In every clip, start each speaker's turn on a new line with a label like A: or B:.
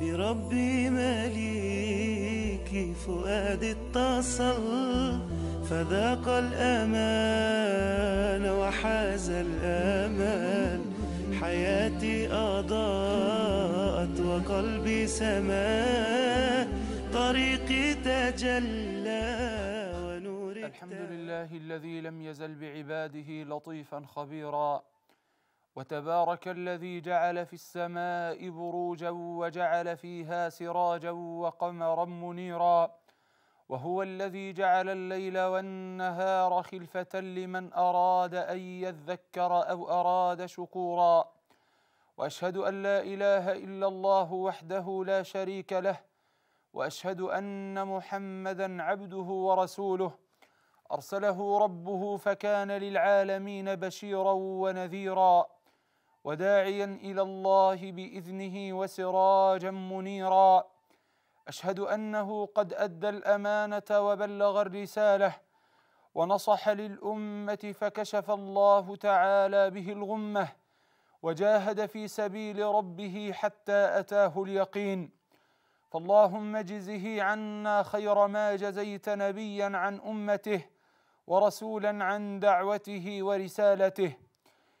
A: بربي مليكي فؤادي اتصل فذاق الأمان وحاز الأمان حياتي أضاءت وقلبي سماه طريقي تجلى ونور الحمد لله الذي لم يزل بعباده لطيفا خبيرا وتبارك الذي جعل في السماء بروجا وجعل فيها سراجا وقمرا منيرا وهو الذي جعل الليل والنهار خلفة لمن أراد أن يذكر أو أراد شكورا وأشهد أن لا إله إلا الله وحده لا شريك له وأشهد أن محمدا عبده ورسوله أرسله ربه فكان للعالمين بشيرا ونذيرا وداعيا الى الله باذنه وسراجا منيرا اشهد انه قد ادى الامانه وبلغ الرساله ونصح للامه فكشف الله تعالى به الغمه وجاهد في سبيل ربه حتى اتاه اليقين فاللهم اجزه عنا خير ما جزيت نبيا عن امته ورسولا عن دعوته ورسالته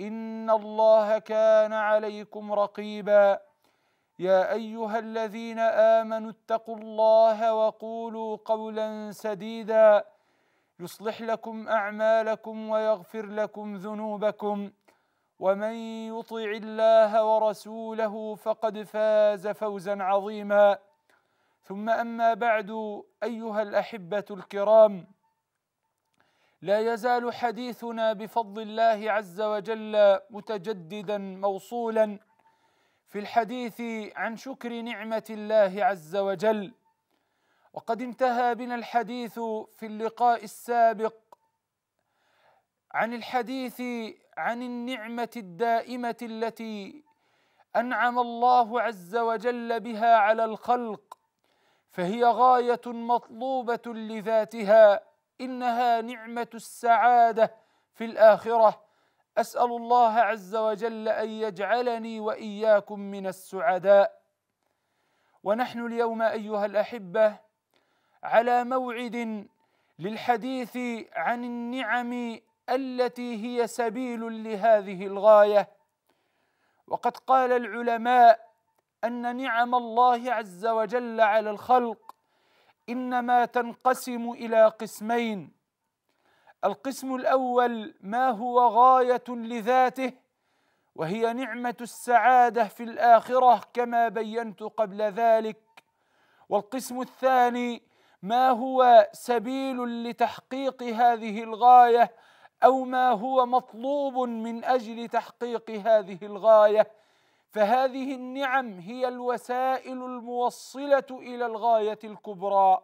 A: ان الله كان عليكم رقيبا يا ايها الذين امنوا اتقوا الله وقولوا قولا سديدا يصلح لكم اعمالكم ويغفر لكم ذنوبكم ومن يطع الله ورسوله فقد فاز فوزا عظيما ثم اما بعد ايها الاحبه الكرام لا يزال حديثنا بفضل الله عز وجل متجددا موصولا في الحديث عن شكر نعمه الله عز وجل وقد انتهى بنا الحديث في اللقاء السابق عن الحديث عن النعمه الدائمه التي انعم الله عز وجل بها على الخلق فهي غايه مطلوبه لذاتها انها نعمه السعاده في الاخره اسال الله عز وجل ان يجعلني واياكم من السعداء ونحن اليوم ايها الاحبه على موعد للحديث عن النعم التي هي سبيل لهذه الغايه وقد قال العلماء ان نعم الله عز وجل على الخلق انما تنقسم الى قسمين القسم الاول ما هو غايه لذاته وهي نعمه السعاده في الاخره كما بينت قبل ذلك والقسم الثاني ما هو سبيل لتحقيق هذه الغايه او ما هو مطلوب من اجل تحقيق هذه الغايه فهذه النعم هي الوسائل الموصله الى الغايه الكبرى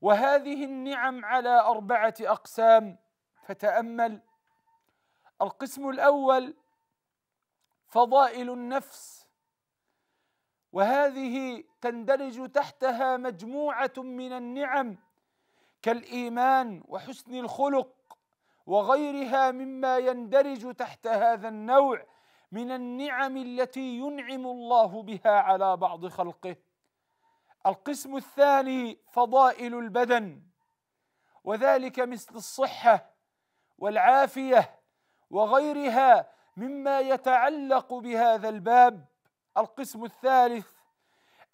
A: وهذه النعم على اربعه اقسام فتامل القسم الاول فضائل النفس وهذه تندرج تحتها مجموعه من النعم كالايمان وحسن الخلق وغيرها مما يندرج تحت هذا النوع من النعم التي ينعم الله بها على بعض خلقه القسم الثاني فضائل البدن وذلك مثل الصحه والعافيه وغيرها مما يتعلق بهذا الباب القسم الثالث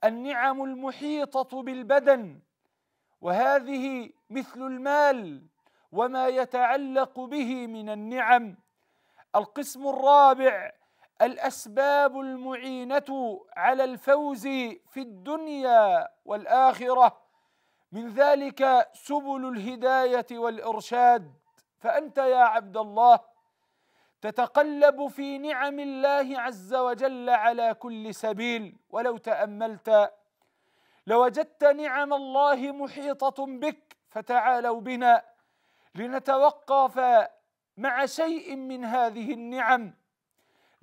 A: النعم المحيطه بالبدن وهذه مثل المال وما يتعلق به من النعم القسم الرابع الاسباب المعينه على الفوز في الدنيا والاخره من ذلك سبل الهدايه والارشاد فانت يا عبد الله تتقلب في نعم الله عز وجل على كل سبيل ولو تاملت لوجدت نعم الله محيطه بك فتعالوا بنا لنتوقف مع شيء من هذه النعم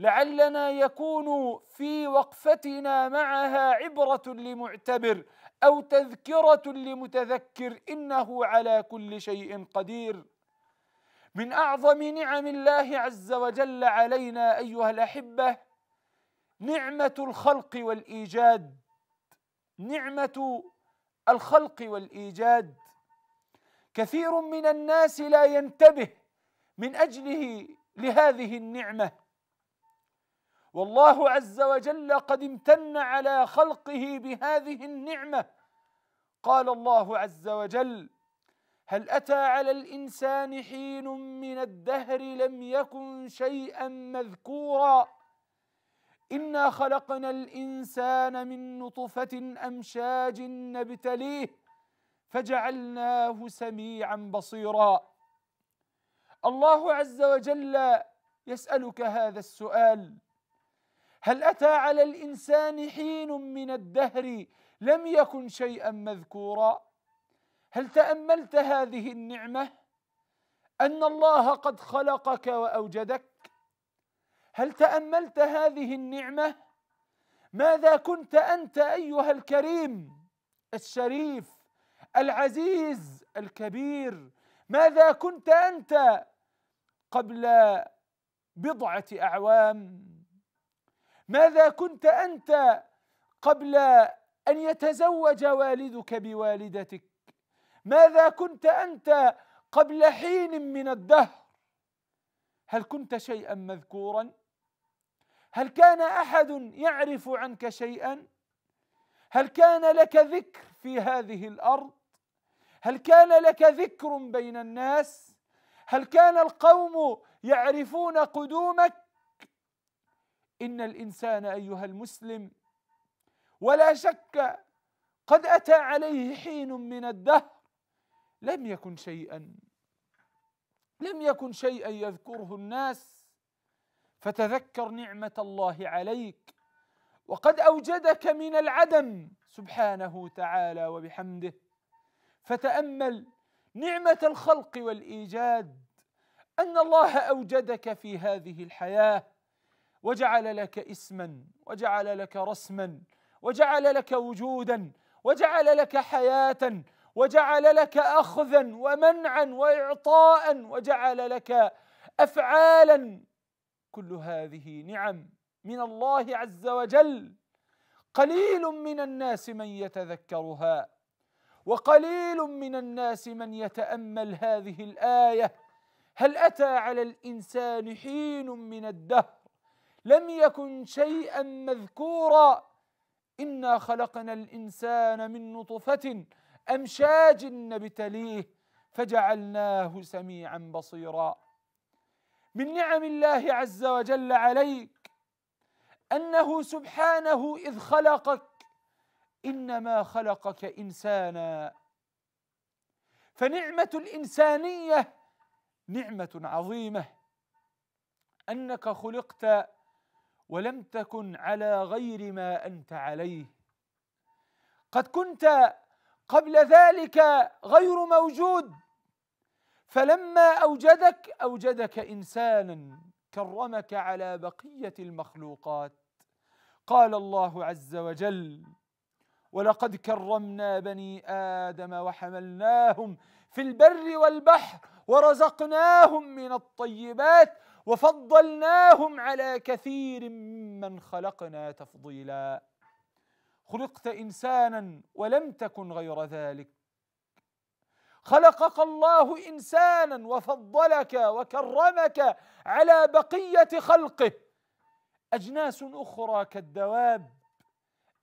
A: لعلنا يكون في وقفتنا معها عبره لمعتبر او تذكره لمتذكر انه على كل شيء قدير من اعظم نعم الله عز وجل علينا ايها الاحبه نعمه الخلق والايجاد نعمه الخلق والايجاد كثير من الناس لا ينتبه من اجله لهذه النعمه والله عز وجل قد امتن على خلقه بهذه النعمه قال الله عز وجل هل اتى على الانسان حين من الدهر لم يكن شيئا مذكورا انا خلقنا الانسان من نطفه امشاج نبتليه فجعلناه سميعا بصيرا الله عز وجل يسالك هذا السؤال هل أتى على الإنسان حين من الدهر لم يكن شيئا مذكورا هل تأملت هذه النعمة أن الله قد خلقك وأوجدك هل تأملت هذه النعمة ماذا كنت أنت أيها الكريم الشريف العزيز الكبير ماذا كنت أنت قبل بضعة أعوام ماذا كنت انت قبل ان يتزوج والدك بوالدتك ماذا كنت انت قبل حين من الدهر هل كنت شيئا مذكورا هل كان احد يعرف عنك شيئا هل كان لك ذكر في هذه الارض هل كان لك ذكر بين الناس هل كان القوم يعرفون قدومك ان الانسان ايها المسلم ولا شك قد اتى عليه حين من الدهر لم يكن شيئا لم يكن شيئا يذكره الناس فتذكر نعمه الله عليك وقد اوجدك من العدم سبحانه تعالى وبحمده فتامل نعمه الخلق والايجاد ان الله اوجدك في هذه الحياه وجعل لك اسما وجعل لك رسما وجعل لك وجودا وجعل لك حياه وجعل لك اخذا ومنعا واعطاء وجعل لك افعالا كل هذه نعم من الله عز وجل قليل من الناس من يتذكرها وقليل من الناس من يتامل هذه الايه هل اتى على الانسان حين من الدهر لم يكن شيئا مذكورا انا خلقنا الانسان من نطفه امشاج نبتليه فجعلناه سميعا بصيرا من نعم الله عز وجل عليك انه سبحانه اذ خلقك انما خلقك انسانا فنعمه الانسانيه نعمه عظيمه انك خلقت ولم تكن على غير ما انت عليه قد كنت قبل ذلك غير موجود فلما اوجدك اوجدك انسانا كرمك على بقيه المخلوقات قال الله عز وجل ولقد كرمنا بني ادم وحملناهم في البر والبحر ورزقناهم من الطيبات وفضلناهم على كثير ممن خلقنا تفضيلا خلقت انسانا ولم تكن غير ذلك خلقك الله انسانا وفضلك وكرمك على بقيه خلقه اجناس اخرى كالدواب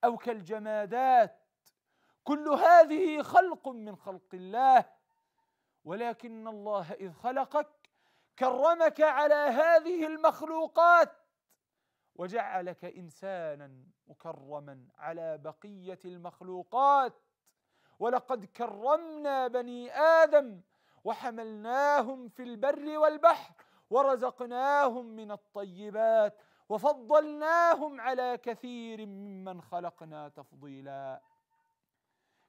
A: او كالجمادات كل هذه خلق من خلق الله ولكن الله اذ خلقك كرمك على هذه المخلوقات وجعلك انسانا مكرما على بقيه المخلوقات ولقد كرمنا بني ادم وحملناهم في البر والبحر ورزقناهم من الطيبات وفضلناهم على كثير ممن خلقنا تفضيلا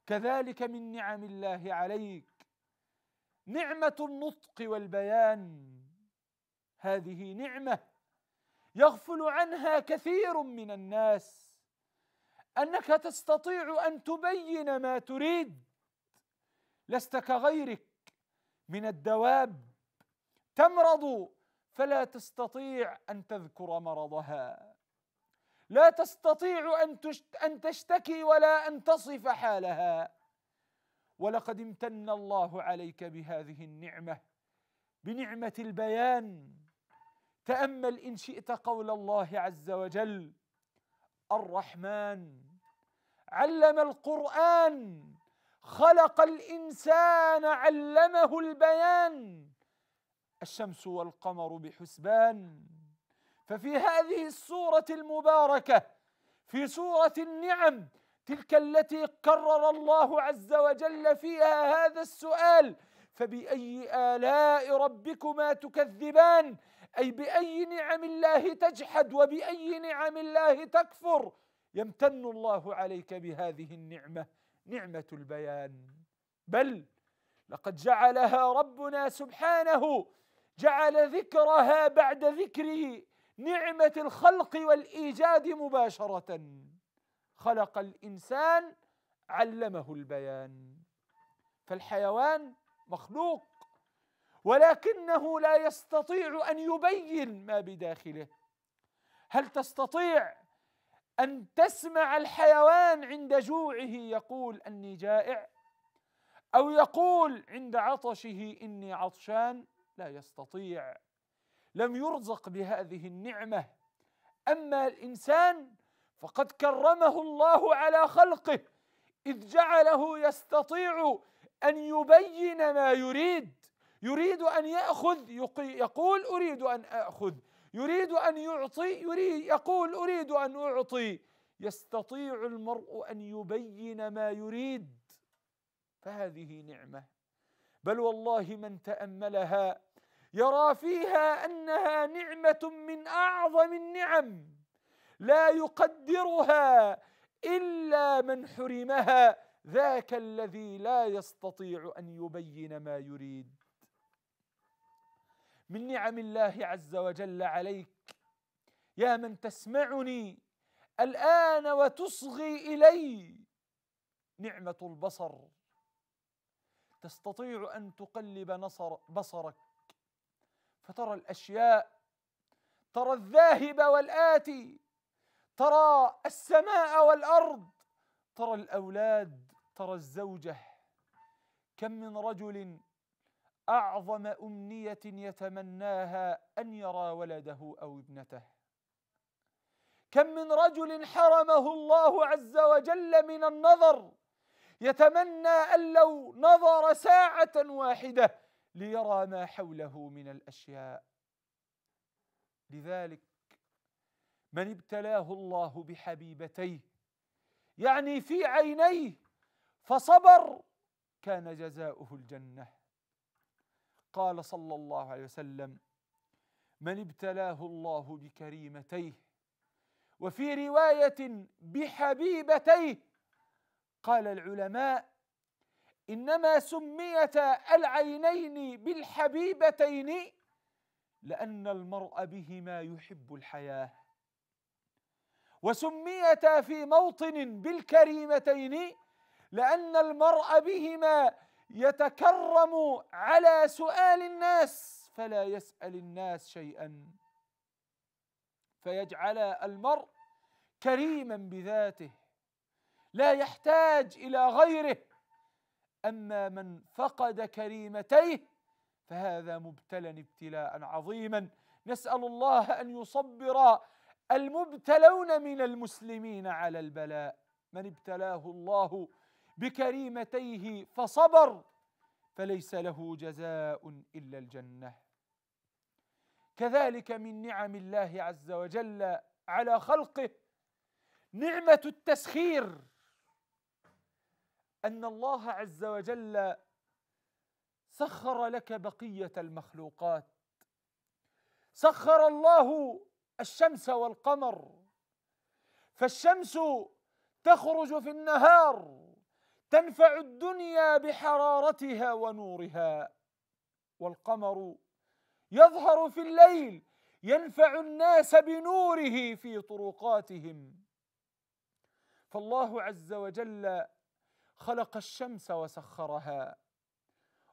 A: كذلك من نعم الله عليك نعمه النطق والبيان هذه نعمه يغفل عنها كثير من الناس انك تستطيع ان تبين ما تريد لست كغيرك من الدواب تمرض فلا تستطيع ان تذكر مرضها لا تستطيع ان تشتكي ولا ان تصف حالها ولقد امتن الله عليك بهذه النعمه بنعمه البيان تامل ان شئت قول الله عز وجل الرحمن علم القران خلق الانسان علمه البيان الشمس والقمر بحسبان ففي هذه السوره المباركه في سوره النعم تلك التي قرر الله عز وجل فيها هذا السؤال فبأي آلاء ربكما تكذبان أي بأي نعم الله تجحد وبأي نعم الله تكفر يمتن الله عليك بهذه النعمة نعمة البيان بل لقد جعلها ربنا سبحانه جعل ذكرها بعد ذكره نعمة الخلق والإيجاد مباشرةً خلق الانسان علمه البيان فالحيوان مخلوق ولكنه لا يستطيع ان يبين ما بداخله هل تستطيع ان تسمع الحيوان عند جوعه يقول اني جائع او يقول عند عطشه اني عطشان لا يستطيع لم يرزق بهذه النعمه اما الانسان فقد كرمه الله على خلقه اذ جعله يستطيع ان يبين ما يريد يريد ان ياخذ يقول اريد ان اخذ يريد ان يعطي يريد يقول اريد ان اعطي يستطيع المرء ان يبين ما يريد فهذه نعمه بل والله من تاملها يرى فيها انها نعمه من اعظم النعم لا يقدرها الا من حرمها ذاك الذي لا يستطيع ان يبين ما يريد من نعم الله عز وجل عليك يا من تسمعني الان وتصغي الي نعمه البصر تستطيع ان تقلب نصر بصرك فترى الاشياء ترى الذاهب والاتي ترى السماء والارض ترى الاولاد ترى الزوجه كم من رجل اعظم امنيه يتمناها ان يرى ولده او ابنته كم من رجل حرمه الله عز وجل من النظر يتمنى ان لو نظر ساعه واحده ليرى ما حوله من الاشياء لذلك من ابتلاه الله بحبيبتيه يعني في عينيه فصبر كان جزاؤه الجنه قال صلى الله عليه وسلم من ابتلاه الله بكريمتيه وفي روايه بحبيبتيه قال العلماء انما سميتا العينين بالحبيبتين لان المرء بهما يحب الحياه وسميتا في موطن بالكريمتين لأن المرء بهما يتكرم على سؤال الناس فلا يسأل الناس شيئا فيجعل المرء كريما بذاته لا يحتاج إلى غيره أما من فقد كريمتيه فهذا مبتلى ابتلاء عظيما نسأل الله أن يصبر المبتلون من المسلمين على البلاء من ابتلاه الله بكريمتيه فصبر فليس له جزاء الا الجنه كذلك من نعم الله عز وجل على خلقه نعمه التسخير ان الله عز وجل سخر لك بقيه المخلوقات سخر الله الشمس والقمر فالشمس تخرج في النهار تنفع الدنيا بحرارتها ونورها والقمر يظهر في الليل ينفع الناس بنوره في طرقاتهم فالله عز وجل خلق الشمس وسخرها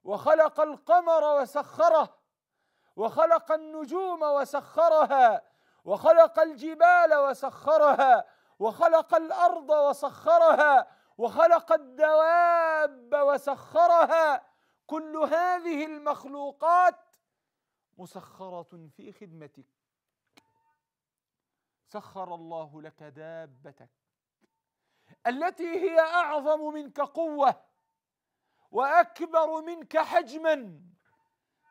A: وخلق القمر وسخره وخلق النجوم وسخرها وخلق الجبال وسخرها وخلق الارض وسخرها وخلق الدواب وسخرها كل هذه المخلوقات مسخره في خدمتك سخر الله لك دابتك التي هي اعظم منك قوه واكبر منك حجما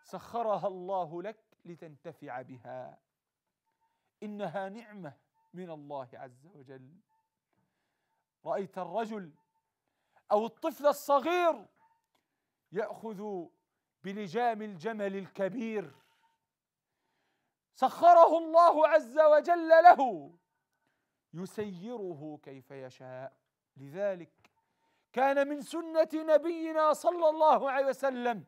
A: سخرها الله لك لتنتفع بها انها نعمه من الله عز وجل رايت الرجل او الطفل الصغير ياخذ بلجام الجمل الكبير سخره الله عز وجل له يسيره كيف يشاء لذلك كان من سنه نبينا صلى الله عليه وسلم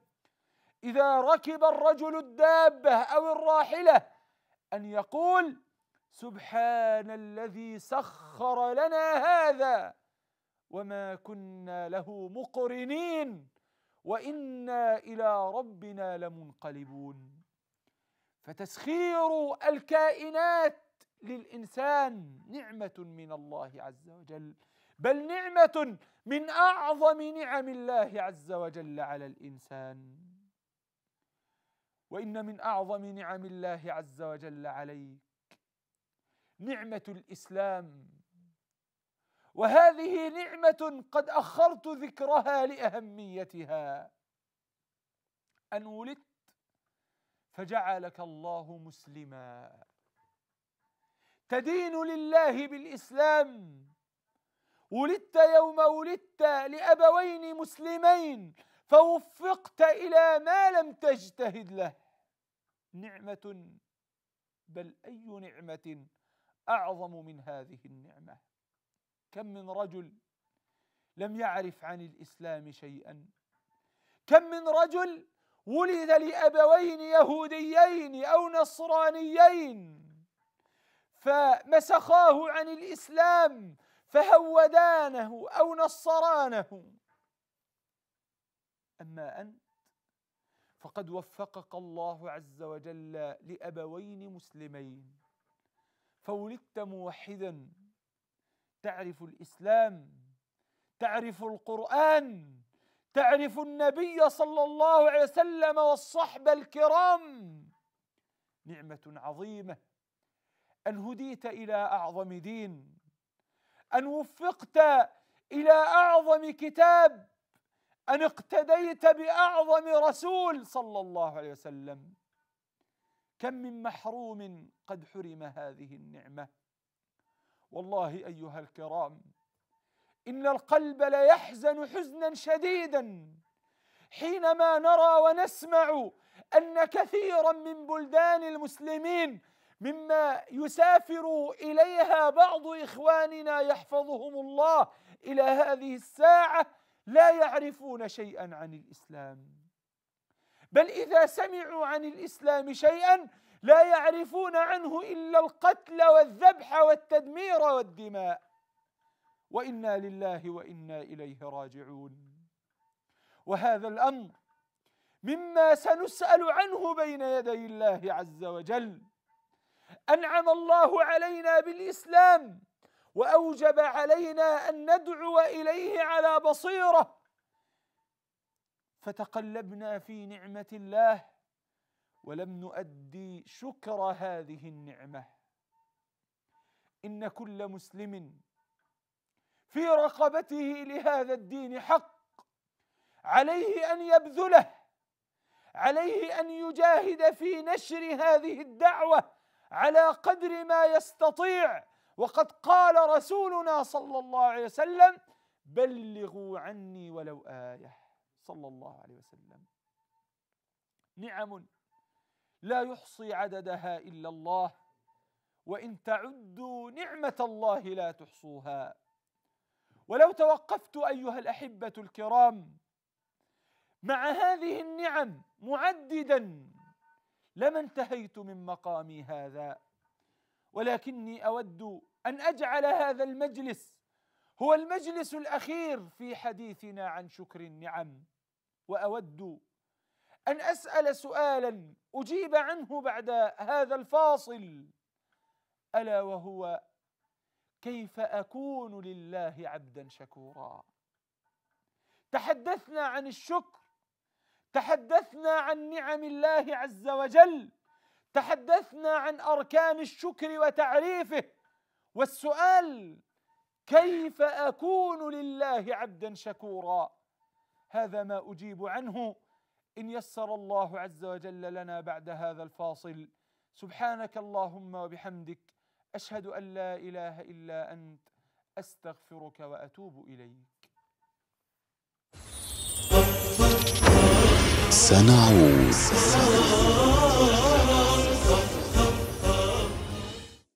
A: اذا ركب الرجل الدابه او الراحله ان يقول سبحان الذي سخر لنا هذا وما كنا له مقرنين وانا الى ربنا لمنقلبون فتسخير الكائنات للانسان نعمه من الله عز وجل بل نعمه من اعظم نعم الله عز وجل على الانسان وان من اعظم نعم الله عز وجل عليك نعمه الاسلام وهذه نعمه قد اخرت ذكرها لاهميتها ان ولدت فجعلك الله مسلما تدين لله بالاسلام ولدت يوم ولدت لابوين مسلمين فوفقت الى ما لم تجتهد له نعمه بل اي نعمه اعظم من هذه النعمه كم من رجل لم يعرف عن الاسلام شيئا كم من رجل ولد لابوين يهوديين او نصرانيين فمسخاه عن الاسلام فهودانه او نصرانه اما انت فقد وفقك الله عز وجل لابوين مسلمين فولدت موحدا تعرف الاسلام تعرف القران تعرف النبي صلى الله عليه وسلم والصحبه الكرام نعمه عظيمه ان هديت الى اعظم دين ان وفقت الى اعظم كتاب ان اقتديت باعظم رسول صلى الله عليه وسلم كم من محروم قد حرم هذه النعمه والله ايها الكرام ان القلب ليحزن حزنا شديدا حينما نرى ونسمع ان كثيرا من بلدان المسلمين مما يسافر اليها بعض اخواننا يحفظهم الله الى هذه الساعه لا يعرفون شيئا عن الاسلام بل اذا سمعوا عن الاسلام شيئا لا يعرفون عنه الا القتل والذبح والتدمير والدماء وانا لله وانا اليه راجعون وهذا الامر مما سنسال عنه بين يدي الله عز وجل انعم الله علينا بالاسلام واوجب علينا ان ندعو اليه على بصيره فتقلبنا في نعمه الله ولم نؤدي شكر هذه النعمه ان كل مسلم في رقبته لهذا الدين حق عليه ان يبذله عليه ان يجاهد في نشر هذه الدعوه على قدر ما يستطيع وقد قال رسولنا صلى الله عليه وسلم بلغوا عني ولو ايه صلى الله عليه وسلم نعم لا يحصي عددها الا الله وان تعدوا نعمه الله لا تحصوها ولو توقفت ايها الاحبه الكرام مع هذه النعم معددا لما انتهيت من مقامي هذا ولكني اود ان اجعل هذا المجلس هو المجلس الاخير في حديثنا عن شكر النعم واود ان اسال سؤالا اجيب عنه بعد هذا الفاصل الا وهو كيف اكون لله عبدا شكورا تحدثنا عن الشكر تحدثنا عن نعم الله عز وجل تحدثنا عن اركان الشكر وتعريفه والسؤال كيف اكون لله عبدا شكورا هذا ما اجيب عنه ان يسر الله عز وجل لنا بعد هذا الفاصل سبحانك اللهم وبحمدك اشهد ان لا اله الا انت استغفرك واتوب اليك سنعود